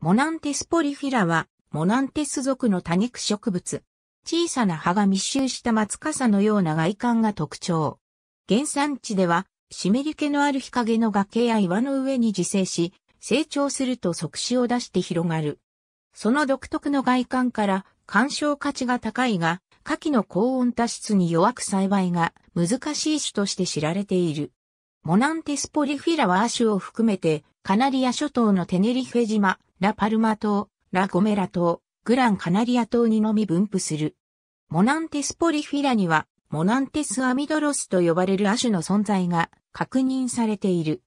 モナンテスポリフィラは、モナンテス属の多肉植物。小さな葉が密集した松傘のような外観が特徴。原産地では、湿り気のある日陰の崖や岩の上に自生し、成長すると即死を出して広がる。その独特の外観から干渉価値が高いが、夏季の高温多湿に弱く栽培が難しい種として知られている。モナンテスポリフィラは亜種を含めて、カナリア諸島のテネリフェ島、ラパルマ島、ラゴメラ島、グランカナリア島にのみ分布する。モナンテスポリフィラには、モナンテスアミドロスと呼ばれる亜種の存在が確認されている。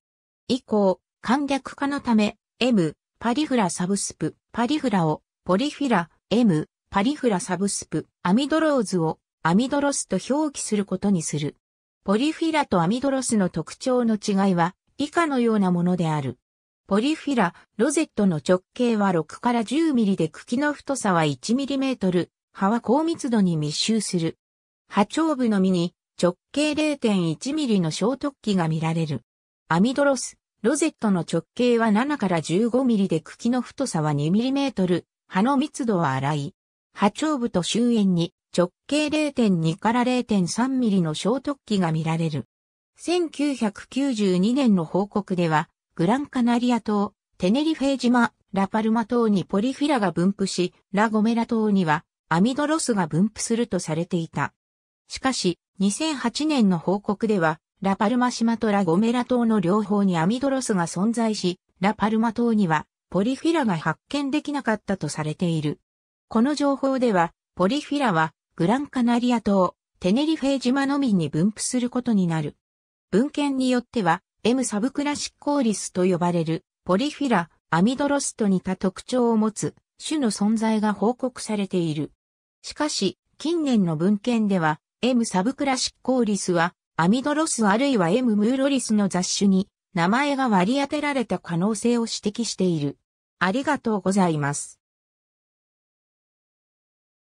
以降、簡略化のため、M、パリフラサブスプ、パリフラを、ポリフィラ、M、パリフラサブスプ、アミドローズを、アミドロスと表記することにする。ポリフィラとアミドロスの特徴の違いは、以下のようなものである。ポリフィラ、ロゼットの直径は6から10ミリで茎の太さは1ミリメートル、葉は高密度に密集する。波長部の実に直径0.1ミリの小突起が見られる。アミドロス、ロゼットの直径は7から15ミリで茎の太さは2ミリメートル、葉の密度は粗い。波長部と周縁に直径0.2から0.3ミリの小突起が見られる。1992年の報告では、グランカナリア島、テネリフェ島、ラパルマ島にポリフィラが分布し、ラゴメラ島にはアミドロスが分布するとされていた。しかし、2008年の報告では、ラパルマ島とラゴメラ島の両方にアミドロスが存在し、ラパルマ島にはポリフィラが発見できなかったとされている。この情報では、ポリフィラはグランカナリア島、テネリフェ島のみに分布することになる。文献によっては、M サブクラシッコーリスと呼ばれるポリフィラ、アミドロスと似た特徴を持つ種の存在が報告されている。しかし、近年の文献では、M サブクラシッコーリスは、アミドロスあるいは M ムーロリスの雑種に名前が割り当てられた可能性を指摘している。ありがとうございます。